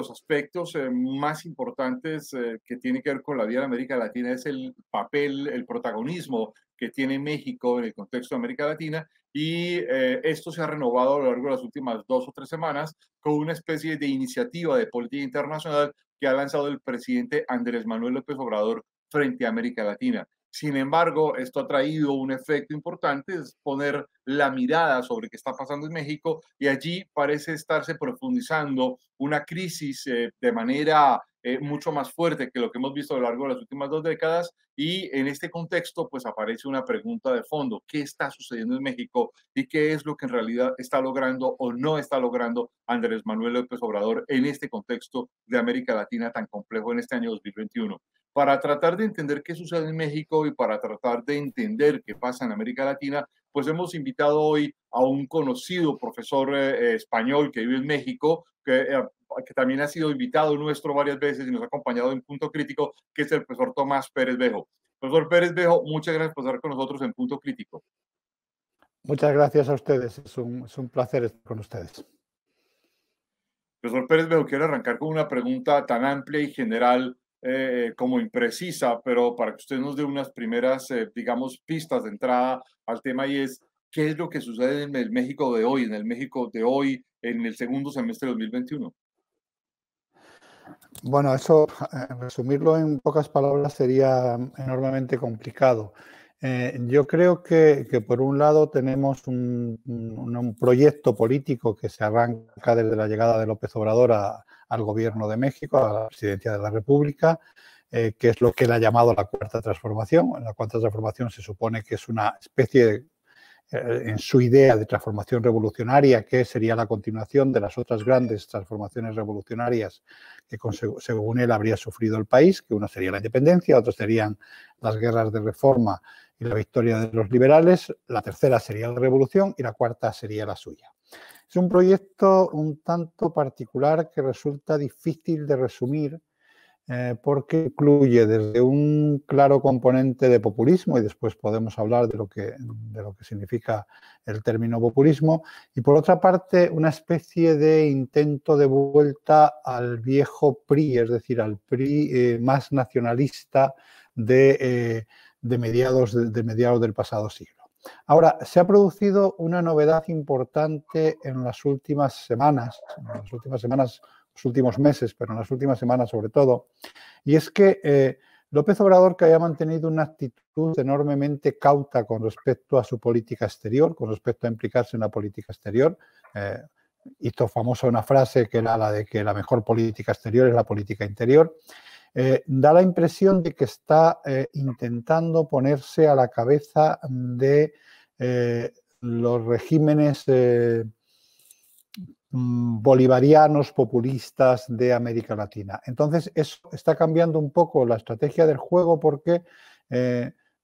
los aspectos eh, más importantes eh, que tiene que ver con la vida de América Latina es el papel, el protagonismo que tiene México en el contexto de América Latina y eh, esto se ha renovado a lo largo de las últimas dos o tres semanas con una especie de iniciativa de política internacional que ha lanzado el presidente Andrés Manuel López Obrador frente a América Latina. Sin embargo, esto ha traído un efecto importante, es poner la mirada sobre qué está pasando en México y allí parece estarse profundizando una crisis eh, de manera eh, mucho más fuerte que lo que hemos visto a lo largo de las últimas dos décadas. Y en este contexto, pues aparece una pregunta de fondo, ¿qué está sucediendo en México y qué es lo que en realidad está logrando o no está logrando Andrés Manuel López Obrador en este contexto de América Latina tan complejo en este año 2021? para tratar de entender qué sucede en México y para tratar de entender qué pasa en América Latina, pues hemos invitado hoy a un conocido profesor eh, español que vive en México, eh, que, también ha sido invitado nuestro varias veces y nos ha acompañado en Punto Crítico, que es el profesor Tomás Pérez Bejo. Profesor Pérez Bejo, muchas gracias por estar con nosotros en Punto Crítico. Muchas gracias a ustedes, es un, es un placer estar con ustedes. Profesor Pérez Bejo, quiero arrancar con una pregunta tan amplia y general eh, como imprecisa, pero para que usted nos dé unas primeras, eh, digamos, pistas de entrada al tema y es, ¿qué es lo que sucede en el México de hoy, en el México de hoy, en el segundo semestre de 2021? Bueno, eso, eh, resumirlo en pocas palabras sería enormemente complicado. yo creo que, por un lado tenemos un, proyecto político que se arranca desde la llegada de López Obrador a, al gobierno de México, a la presidencia de la República, eh, que es lo que él ha llamado la cuarta transformación. La cuarta transformación se supone que es una especie eh, en su idea de transformación revolucionaria, que sería la continuación de las otras grandes transformaciones revolucionarias que, según él, habría sufrido el país, que una sería la independencia, otra serían las guerras de reforma y la victoria de los liberales, la tercera sería la revolución y la cuarta sería la suya. Es un proyecto un tanto particular que resulta difícil de resumir eh, porque incluye desde un claro componente de populismo, y después podemos hablar de lo, que, de lo que significa el término populismo, y por otra parte una especie de intento de vuelta al viejo PRI, es decir, al PRI eh, más nacionalista de, eh, mediados, de mediados del pasado siglo. Ahora, se ha producido una novedad importante en las últimas semanas, en las últimas semanas, los últimos meses, pero en las últimas semanas sobre todo, y es que eh, López Obrador que haya mantenido una actitud enormemente cauta con respecto a su política exterior, con respecto a implicarse en la política exterior. Eh, hizo famosa una frase que era la de que la mejor política exterior es la política interior. Eh, da la impresión de que está eh, intentando ponerse a la cabeza de eh, los regímenes mm, bolivarianos populistas de América Latina. Entonces, eso está cambiando un poco la estrategia del juego porque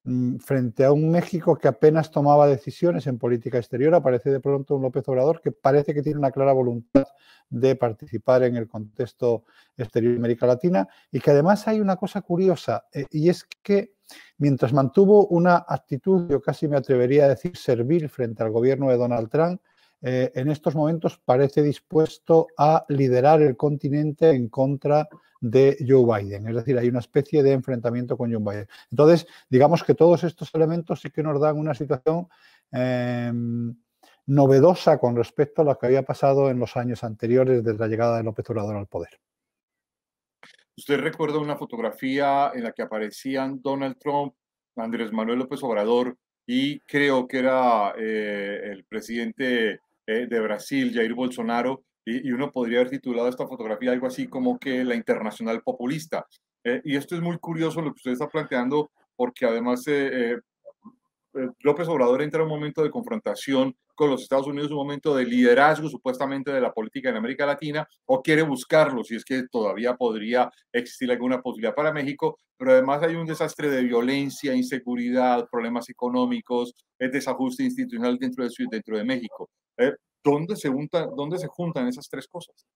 Mm, frente a un México que apenas tomaba decisiones en política exterior, aparece de pronto un López Obrador que parece que tiene una clara voluntad de participar en el contexto exterior de América Latina y que además hay una cosa curiosa eh, y es que mientras mantuvo una actitud, yo casi me atrevería a decir servil frente al gobierno de Donald Trump, eh, en estos momentos parece dispuesto a liderar el continente en contra de de Joe Biden. Es decir, hay una especie de enfrentamiento con Joe Biden. Entonces, digamos que todos estos elementos sí que nos dan una situación em, novedosa con respecto a lo que había pasado en los años anteriores desde la llegada de López Obrador al poder. Usted recuerda una fotografía en la que aparecían Donald Trump, Andrés Manuel López Obrador y creo que era eh, el presidente eh, de Brasil, Jair Bolsonaro, y, uno podría haber titulado esta fotografía algo así como que la internacional populista. Eh, y esto es muy curioso lo que usted está planteando, porque además eh, eh, López Obrador entra en un momento de confrontación con los Estados Unidos, un momento de liderazgo supuestamente de la política en América Latina, o quiere buscarlo, si es que todavía podría existir alguna posibilidad para México, pero además hay un desastre de violencia, inseguridad, problemas económicos, desajuste institucional dentro de, dentro de México. ¿dónde se, junta, ¿dónde se juntan esas tres cosas?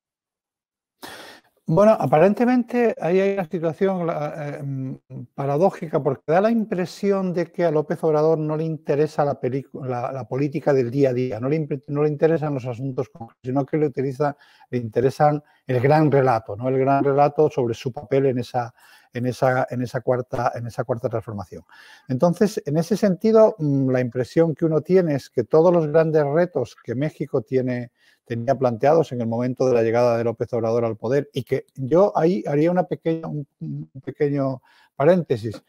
Bueno, aparentemente ahí hay una situación eh, mm, paradójica porque da la impresión de que a López Obrador no le interesa la, política del día a día, no le, interesan los asuntos, sino que le, utiliza, le interesan el gran relato, ¿no? el gran relato sobre su papel en esa, en esa, en esa, cuarta, en esa cuarta transformación. Entonces, en ese sentido, mm, la impresión que uno tiene es que todos los grandes retos que México tiene, tenía planteados en el momento de la llegada de López Obrador al poder y que yo ahí haría una pequeña, un, pequeño paréntesis,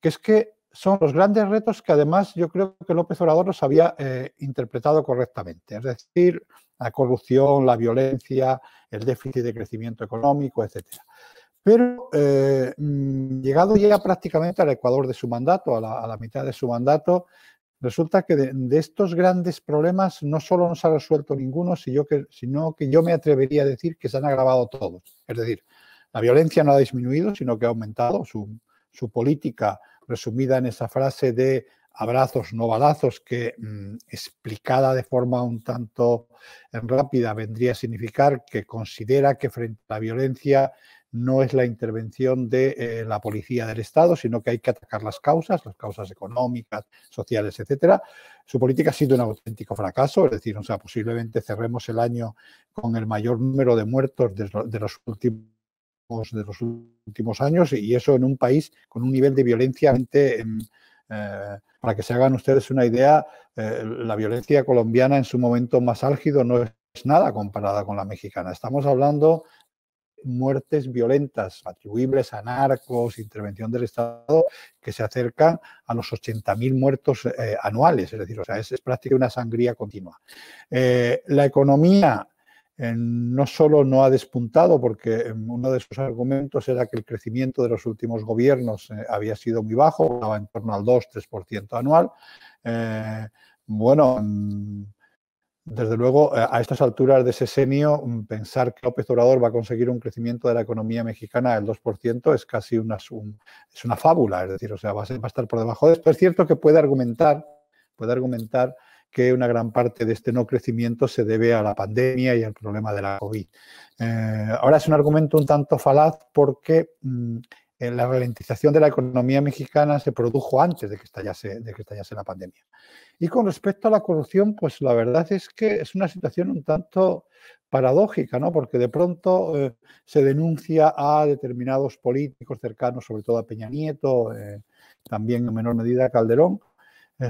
que es que son los grandes retos que además yo creo que López Obrador los había eh, interpretado correctamente, es decir, la corrupción, la violencia, el déficit de crecimiento económico, etc. Pero eh, mm, llegado ya prácticamente al Ecuador de su mandato, a la mitad de su mandato, resulta que de, estos grandes problemas no solo no se ha resuelto ninguno, sino que, yo me atrevería a decir que se han agravado todos. Es decir, la violencia no ha disminuido, sino que ha aumentado su, política resumida en esa frase de abrazos, no balazos, que mm, explicada de forma un tanto eh, rápida vendría a significar que considera que frente a la violencia no es la intervención de eh, la policía del Estado, sino que hay que atacar las causas, las causas económicas, sociales, etcétera. Su política ha sido un auténtico fracaso, es decir, o sea, posiblemente cerremos el año con el mayor número de muertos de, los últimos años y eso en un país con un nivel de violencia em, eh, para que se hagan ustedes una idea, eh, la violencia colombiana en su momento más álgido no es nada comparada con la mexicana. Estamos hablando muertes violentas atribuibles a narcos, intervención del Estado, que se acercan a los 80.000 muertos eh, anuales. Es decir, o sea, es, prácticamente una sangría continua. Eh, la economía eh, no solo no ha despuntado, porque em, uno de sus argumentos era que el crecimiento de los últimos gobiernos había sido muy bajo, estaba en torno al 2-3% anual. bueno, mm, desde luego, eh, a estas alturas de ese senio, mm, pensar que López Obrador va a conseguir un crecimiento de la economía mexicana del 2% es casi una, es una fábula, es decir, o sea, va a, estar por debajo. De esto. Es cierto que puede argumentar, puede argumentar que una gran parte de este no crecimiento se debe a la pandemia y al problema de la COVID. Eh, ahora es un argumento un tanto falaz porque mm, eh, la ralentización de la economía mexicana se produjo antes de que, estallase, la pandemia. Y con respecto a la corrupción, pues la verdad es que es una situación un tanto paradójica, ¿no? Porque de pronto eh, se denuncia a determinados políticos cercanos, sobre todo a Peña Nieto, eh, también en menor medida a Calderón,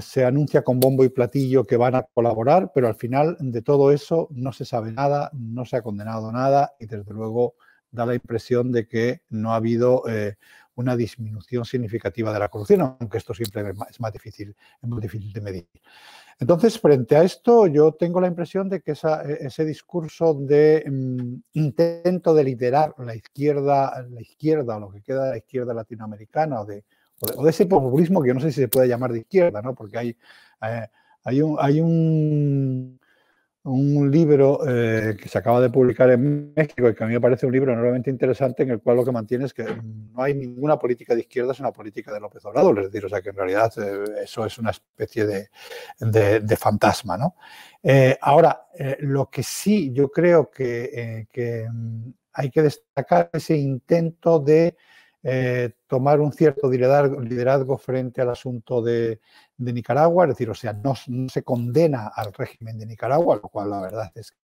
se anuncia con bombo y platillo que van a colaborar, pero al final de todo eso no se sabe nada, no se ha condenado nada y desde luego da la impresión de que no ha habido eh, una disminución significativa de la corrupción, aunque esto siempre es más, difícil, es muy difícil de medir. Entonces, frente a esto, yo tengo la impresión de que e-, ese discurso de mm, intento de liderar la izquierda, la izquierda o lo que queda de la izquierda latinoamericana o de, ese populismo que no sé si se puede llamar de izquierda, ¿no? Porque hay, eh, hay un, hay un un libro eh, que se acaba de publicar en México y que a mí me parece un libro enormemente interesante en el cual lo que mantiene es que no hay ninguna política de izquierda, es una política de López Obrador, es decir, o sea que en realidad eh, eso es una especie de, fantasma. ¿no? Eh, ahora, lo que sí yo creo que, mm, hay que destacar ese intento de tomar un cierto liderazgo frente al asunto de, de Nicaragua, es decir, o sea, no, se condena al régimen de Nicaragua, lo cual la verdad es que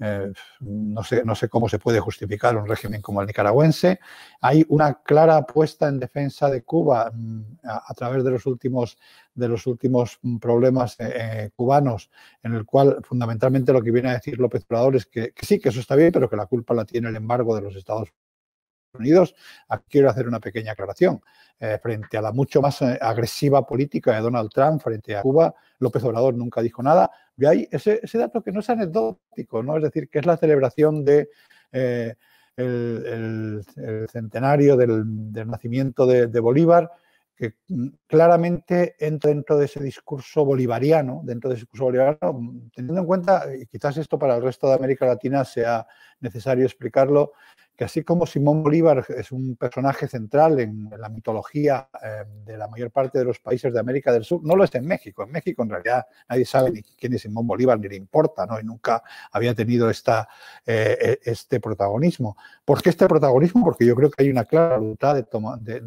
eh, no, sé, no sé cómo se puede justificar un régimen como el nicaragüense. Hay una clara apuesta en defensa de Cuba mm, a, través de los últimos, de los últimos mm, problemas eh, eh, cubanos, en el cual fundamentalmente lo que viene a decir López Obrador es que, que, sí, que eso está bien, pero que la culpa la tiene el embargo de los Estados Unidos, quiero hacer una pequeña aclaración. Eh, frente a la mucho más eh, agresiva política de Donald Trump frente a Cuba, López Obrador nunca dijo nada. Y hay ese, dato que no es anecdótico, ¿no? Es decir, que es la celebración eh, del centenario del, nacimiento de, de, Bolívar, que mm, claramente entra dentro de ese discurso bolivariano, dentro de ese discurso bolivariano, mm, teniendo en cuenta, y quizás esto para el resto de América Latina sea necesario explicarlo, que así como Simón Bolívar es un personaje central en la mitología eh, de la mayor parte de los países de América del Sur, no lo es en México. En México en realidad nadie sabe ni quién es Simón Bolívar, ni le importa, ¿no? Y nunca había tenido esta, eh, e, este protagonismo. ¿Por qué este protagonismo? Porque yo creo que hay una clara voluntad de,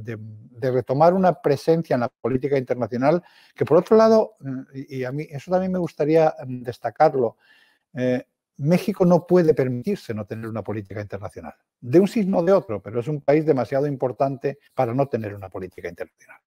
de, retomar una presencia en la política internacional que por otro lado, mm, y a mí eso también me gustaría mm, destacarlo, eh, México no puede permitirse no tener una política internacional, de un signo de otro, pero es un país demasiado importante para no tener una política internacional.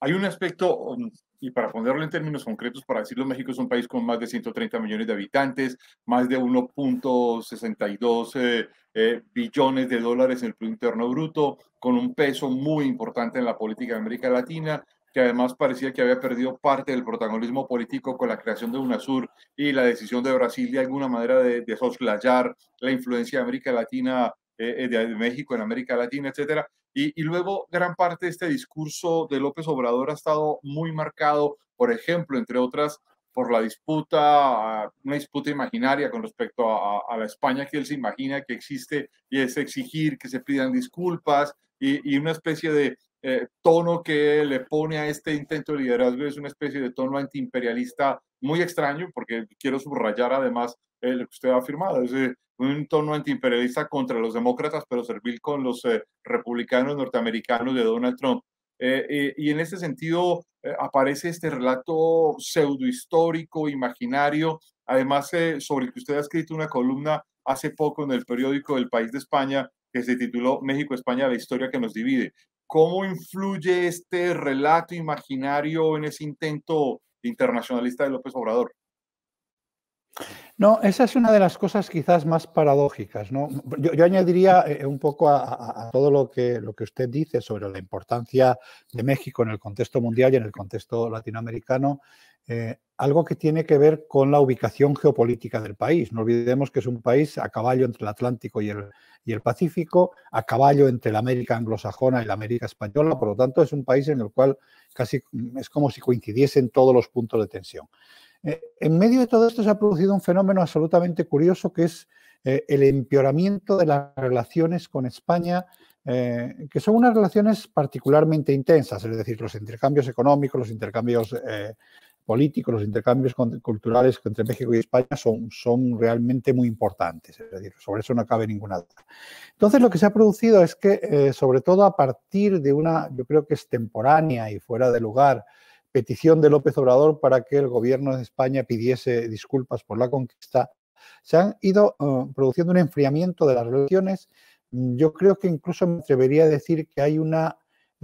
Hay un aspecto, um, y para ponerlo en términos concretos, para decirlo, México es un país con más de 130 millones de habitantes, más de 1.62 eh, eh, billones de dólares en el Producto Interno Bruto, con un peso muy importante en la política de América Latina que además parecía que había perdido parte del protagonismo político con la creación de UNASUR y la decisión de Brasil de alguna manera de, de soslayar la influencia de América Latina, eh, eh, de México en América Latina, etcétera. Y, luego gran parte de este discurso de López Obrador ha estado muy marcado, por ejemplo, entre otras, por la disputa, una disputa imaginaria con respecto a, a, la España que él se imagina que existe y es exigir que se pidan disculpas y, y una especie de, eh, tono que le pone a este intento de liderazgo es una especie de tono antiimperialista muy extraño, porque quiero subrayar además el eh, lo que usted ha afirmado, es eh, un tono antiimperialista contra los demócratas, pero servil con los republicanos norteamericanos de Donald Trump. y en ese sentido aparece este relato pseudo histórico imaginario, además sobre el que usted ha escrito una columna hace poco en el periódico El País de España, que se tituló México-España, la historia que nos divide. ¿Cómo influye este relato imaginario en ese intento internacionalista de López Obrador? No, esa es una de las cosas quizás más paradójicas. Yo, añadiría eh, eh, un poco a, todo lo que, lo que usted dice sobre la importancia de México en el contexto mundial y en el contexto latinoamericano, eh, algo que tiene que ver con la ubicación geopolítica del país. No olvidemos que es un país a caballo entre el Atlántico y el, y el Pacífico, a caballo entre la América anglosajona y la América española, por lo tanto es un país en el cual casi mm, es como si coincidiesen todos los puntos de tensión. Eh, en medio de todo esto se ha producido un fenómeno absolutamente curioso que es eh, el empeoramiento de las relaciones con España que son unas relaciones particularmente intensas, es decir, los intercambios económicos, los intercambios políticos, los intercambios culturales entre México y España son, son realmente muy importantes, es decir, sobre eso no cabe ninguna duda. Entonces, lo que se ha producido es que, eh, sobre todo a partir de una, yo creo que es temporánea y fuera de lugar, petición de López Obrador para que el gobierno de España pidiese disculpas por la conquista, se han ido eh, produciendo un enfriamiento de las relaciones. Mm, yo creo que incluso me atrevería a decir que hay una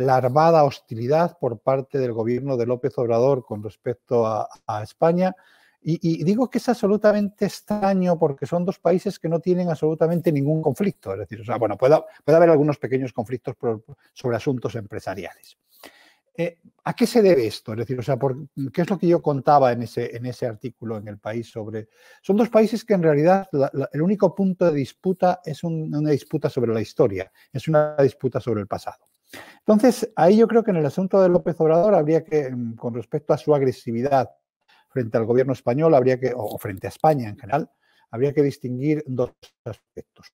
la armada hostilidad por parte del gobierno de López Obrador con respecto a, España. Y, digo que es absolutamente extraño porque son dos países que no tienen absolutamente ningún conflicto. Es decir, bueno, puede, haber algunos pequeños conflictos sobre asuntos empresariales. Eh, ¿A qué se debe esto? Es decir, o sea, ¿qué es lo que yo contaba en ese, artículo en el país sobre... Son dos países que en realidad el único punto de disputa es una disputa sobre la historia, es una disputa sobre el pasado. Entonces, ahí yo creo que en el asunto de López Obrador habría que, mm, con respecto a su agresividad frente al gobierno español, habría que, o frente a España en general, habría que distinguir dos aspectos.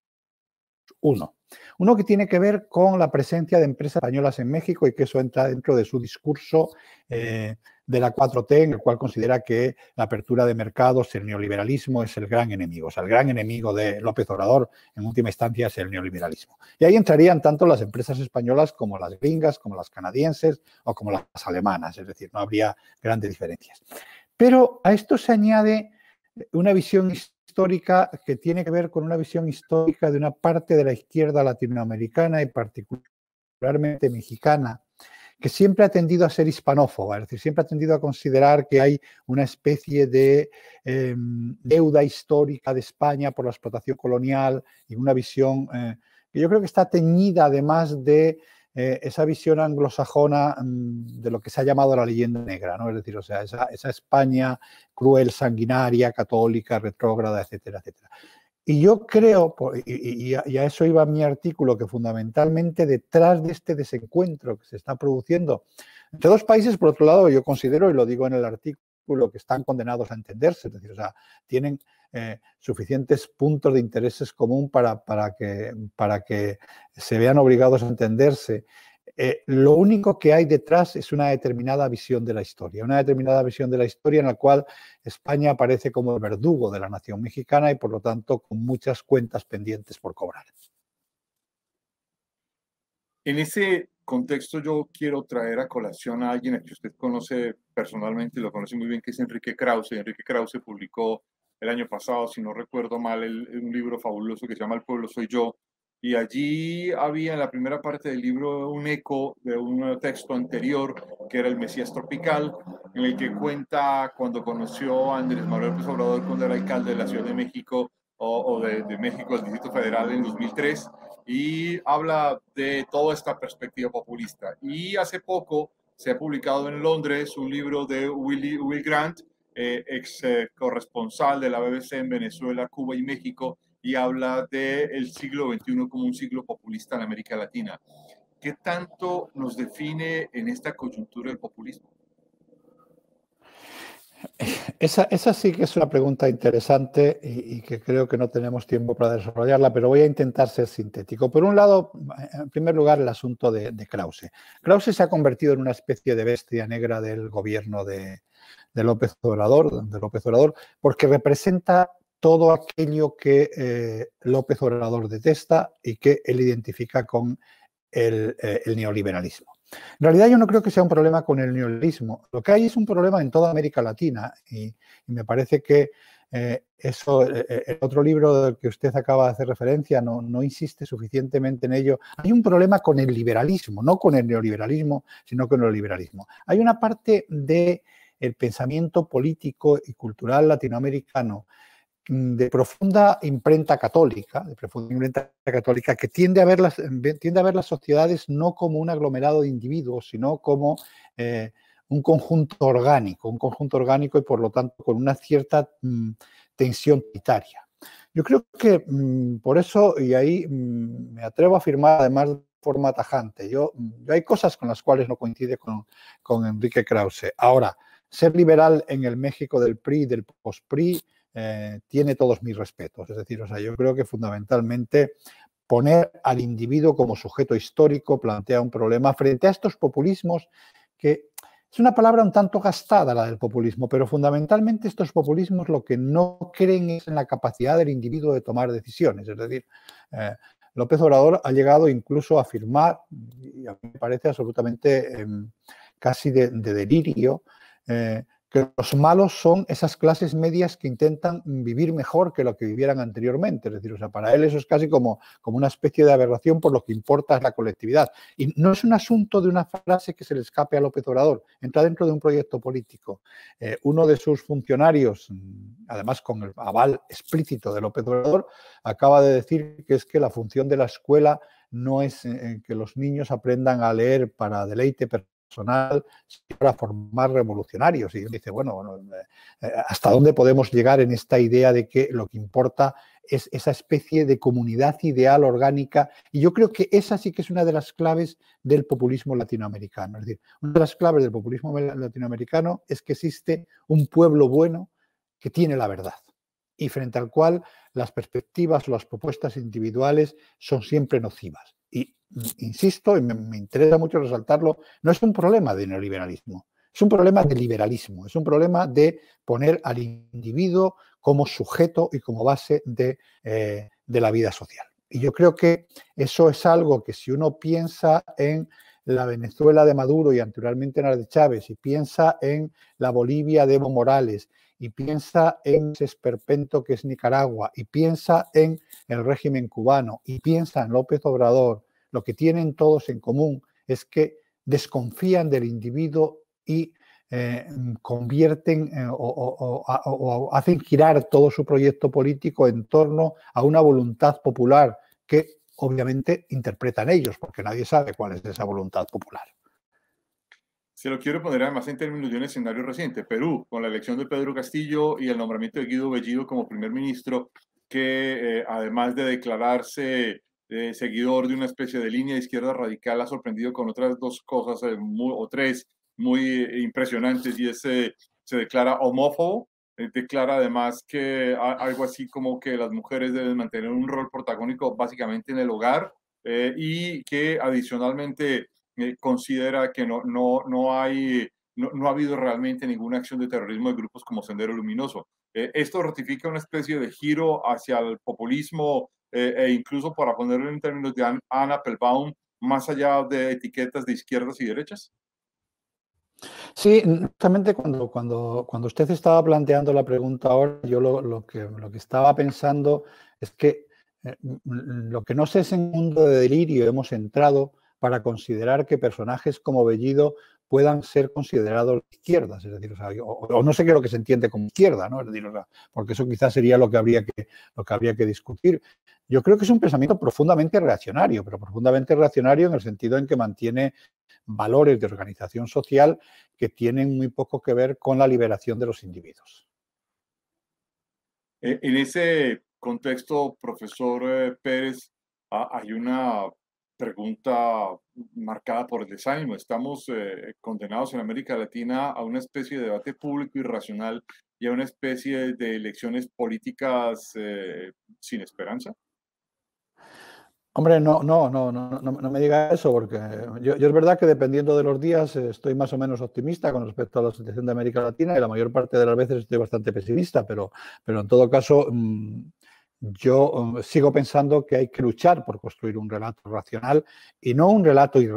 Uno, uno que tiene que ver con la presencia de empresas españolas en México y que eso entra dentro de su discurso eh, de la 4T, en el cual considera que la apertura de mercados, el neoliberalismo es el gran enemigo. O sea, el gran enemigo de López Obrador, en última instancia, es el neoliberalismo. Y ahí entrarían tanto las empresas españolas como las gringas, como las canadienses o como las alemanas. Es decir, no habría grandes diferencias. Pero a esto se añade una visión histórica histórica que tiene que ver con una visión histórica de una parte de la izquierda latinoamericana y particularmente mexicana, que siempre ha tendido a ser hispanófoba, es decir, siempre ha tendido a considerar que hay una especie de em, deuda histórica de España por la explotación colonial y una visión eh, que yo creo que está teñida además de eh, esa visión anglosajona mm, de lo que se ha llamado la leyenda negra, ¿no? Es decir, o sea, esa, esa España cruel, sanguinaria, católica, retrógrada, etcétera, etcétera. Y yo creo, y a eso iba mi artículo, que fundamentalmente detrás de este desencuentro que se está produciendo entre dos países, por otro lado, yo considero, y lo digo en el artículo, que están condenados a entenderse, es decir, o sea, tienen eh, suficientes puntos de intereses común para, para, que, para que se vean obligados a entenderse. Eh, lo único que hay detrás es una determinada visión de la historia, una determinada visión de la historia en la cual España aparece como el verdugo de la nación mexicana y por lo tanto con muchas cuentas pendientes por cobrar. En ese contexto yo quiero traer a colación a alguien que usted conoce personalmente, lo conoce muy bien, que es Enrique Krause. Enrique Krause publicó el año pasado, si no recuerdo mal, un libro fabuloso que se llama El pueblo soy yo, y allí había en la primera parte del libro un eco de un texto anterior que era El Mesías Tropical, en el que cuenta cuando conoció a Andrés Manuel López Obrador cuando era alcalde de la Ciudad de México o, de, México al Distrito Federal en 2003 y habla de toda esta perspectiva populista. Y hace poco se ha publicado en Londres un libro de Willy, Will Grant eh, ex eh, corresponsal de la BBC en Venezuela, Cuba y México, y habla del siglo XXI como un siglo populista en América Latina. ¿Qué tanto nos define en esta coyuntura el populismo? Esa, sí que es una pregunta interesante y, que creo que no tenemos tiempo para desarrollarla, pero voy a intentar ser sintético. Por un lado, en primer lugar, el asunto de, de Krause. se ha convertido en una especie de bestia negra del gobierno de, de López Obrador, de López Obrador, porque representa todo aquello que eh, López Obrador detesta y que él identifica con eh, el, neoliberalismo. En realidad yo no creo que sea un problema con el neoliberalismo. Lo que hay es un problema en toda América Latina y, me parece que eh, eso, el otro libro del que usted acaba de hacer referencia no, no, insiste suficientemente en ello. Hay un problema con el liberalismo, no con el neoliberalismo, sino con el liberalismo. Hay una parte de el pensamiento político y cultural latinoamericano mm, de profunda imprenta católica, de profunda imprenta católica, que tiende a ver las, em, tiende a ver las sociedades no como un aglomerado de individuos, sino como eh, un conjunto orgánico, un conjunto orgánico y por lo tanto con una cierta mm, tensión unitaria. Yo creo que mm, por eso, y ahí me atrevo a afirmar además de forma tajante, hay cosas con las cuales no coincide con, con Enrique Krause. Ahora, ser liberal en el México del PRI y del post-PRI eh, tiene todos mis respetos. Es decir, o sea, yo creo que fundamentalmente poner al individuo como sujeto histórico plantea un problema frente a estos populismos que es una palabra un tanto gastada la del populismo, pero fundamentalmente estos populismos lo que no creen es en la capacidad del individuo de tomar decisiones. Es decir, eh, López Obrador ha llegado incluso a afirmar, y a mí me parece absolutamente em, casi de delirio, eh, que los malos son esas clases medias que intentan vivir mejor que lo que vivieran anteriormente. Es decir, o para él eso es casi como, como una especie de aberración por lo que importa es la colectividad. Y no es un asunto de una frase que se le escape a López Obrador, entra dentro de un proyecto político. Eh, uno de sus funcionarios, mm, además con el aval explícito de López Obrador, acaba de decir que es que la función de la escuela no es eh, que los niños aprendan a leer para deleite personal personal para formar revolucionarios. Y dice, bueno, eh, eh, ¿hasta dónde podemos llegar en esta idea de que lo que importa es esa especie de comunidad ideal orgánica? Y yo creo que esa sí que es una de las claves del populismo latinoamericano. Es decir, una de las claves del populismo latinoamericano es que existe un pueblo bueno que tiene la verdad y frente al cual las perspectivas, las propuestas individuales son siempre nocivas y insisto, y me, interesa mucho resaltarlo, no es un problema de neoliberalismo, es un problema de liberalismo, es un problema de poner al individuo como sujeto y como base de, eh, de la vida social. Y yo creo que eso es algo que si uno piensa en la Venezuela de Maduro y anteriormente en la de Chávez, y piensa en la Bolivia de Evo Morales, y piensa en ese esperpento que es Nicaragua, y piensa en el régimen cubano, y piensa en López Obrador, lo que tienen todos en común es que desconfían del individuo y eh, convierten eh, o, hacen girar todo su proyecto político en torno a una voluntad popular que obviamente interpretan ellos, porque nadie sabe cuál es esa voluntad popular. Se lo quiero poner además en términos de un escenario reciente. Perú, con la elección de Pedro Castillo y el nombramiento de Guido Bellido como primer ministro, que eh, además de declararse eh, seguidor de una especie de línea de izquierda radical, ha sorprendido con otras dos cosas eh, o tres muy eh, impresionantes y ese se declara homófobo, declara además que algo así como que las mujeres deben mantener un rol protagónico básicamente en el hogar y que adicionalmente considera que no, hay... no, ha habido realmente ninguna acción de terrorismo de grupos como Sendero Luminoso. Eh, esto ratifica una especie de giro hacia el populismo eh, e incluso, para ponerlo en términos de Anna Applebaum, más allá de etiquetas de izquierdas y derechas? Sí, justamente cuando, cuando, cuando usted estaba planteando la pregunta ahora, yo lo, que, estaba pensando es que eh, mm, lo que no sé es en mundo de delirio hemos entrado para considerar que personajes como Bellido puedan ser considerados izquierdas, es decir, o, no sé qué es lo que se entiende como izquierda, ¿no? porque eso quizás sería lo que habría que, lo que habría que discutir. Yo creo que es un pensamiento profundamente reaccionario, pero profundamente reaccionario en el sentido en que mantiene valores de organización social que tienen muy poco que ver con la liberación de los individuos. Eh, en ese contexto, profesor eh, Pérez, hay una pregunta marcada por el desánimo. Estamos eh, condenados en América Latina a una especie de debate público irracional y a una especie de elecciones políticas eh, sin esperanza. Hombre, no, no, no, no, no me diga eso, porque yo, es verdad que dependiendo de los días eh, estoy más o menos optimista con respecto a la situación de América Latina y la mayor parte de las veces estoy bastante pesimista, pero, pero en todo caso, mm, yo um, sigo pensando que hay que luchar por construir un relato racional y no un relato y,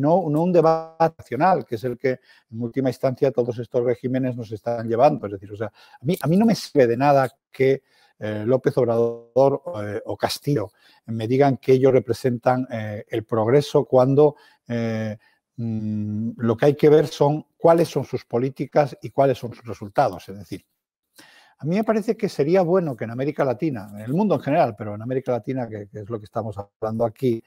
no, un debate racional, que es el que en última instancia todos estos regímenes nos están llevando. Es decir, o sea, a mí, a mí no me sirve de nada que eh, López Obrador eh, o Castillo me digan que ellos representan eh, el progreso cuando mm, lo que hay que ver son cuáles son sus políticas y cuáles son sus resultados. Es decir, a mí me parece que sería bueno que en América Latina, en el mundo en general, pero en América Latina, que, es lo que estamos hablando aquí,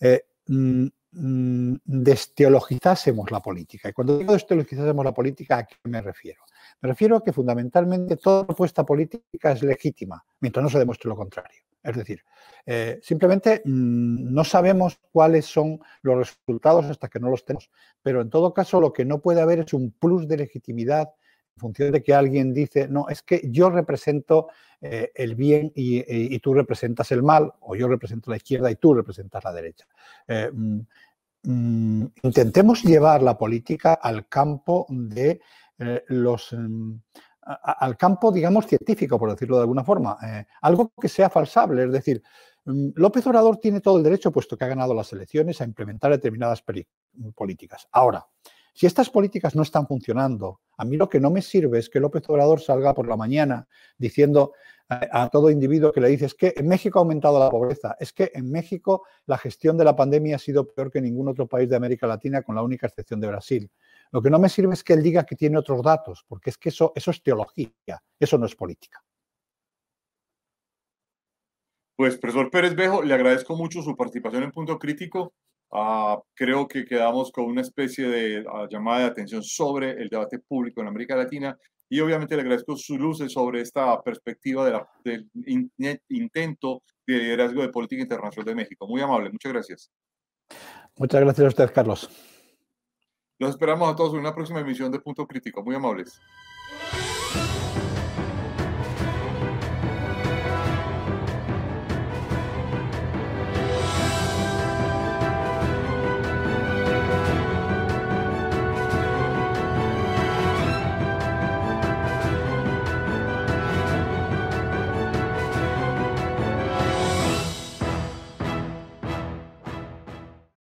eh, mm, mm, desteologizásemos la política. Y cuando digo desteologizásemos la política, ¿a qué me refiero? Me refiero a que fundamentalmente toda propuesta política es legítima, mientras no se demuestre lo contrario. Es decir, eh, simplemente mm, no sabemos cuáles son los resultados hasta que no los tenemos. Pero en todo caso, lo que no puede haber es un plus de legitimidad función de que alguien dice, no, es que yo represento eh, el bien y, tú representas el mal, o yo represento la izquierda y tú representas la derecha. Eh, mm, mm, intentemos llevar la política al campo de eh, los... Mm, al campo, digamos, científico, por decirlo de alguna forma, algo que sea falsable, es decir, López Obrador tiene todo el derecho, puesto que ha ganado las elecciones, a implementar determinadas políticas. Ahora, si estas políticas no están funcionando, a mí lo que no me sirve es que López Obrador salga por la mañana diciendo eh, a, todo individuo que le dice es que en México ha aumentado la pobreza, es que en México la gestión de la pandemia ha sido peor que ningún otro país de América Latina, con la única excepción de Brasil. Lo que no me sirve es que él diga que tiene otros datos, porque es que eso, eso es teología, eso no es política. Pues, profesor Pérez Bejo, le agradezco mucho su participación en Punto Crítico. Ah, creo que quedamos con una especie de ah, llamada de atención sobre el debate público en América Latina y obviamente le agradezco sus luces sobre esta perspectiva de del intento de liderazgo de política internacional de México. Muy amable, muchas gracias. Muchas gracias a usted, Carlos. Los esperamos a todos en una próxima emisión de Punto Crítico. Muy amables.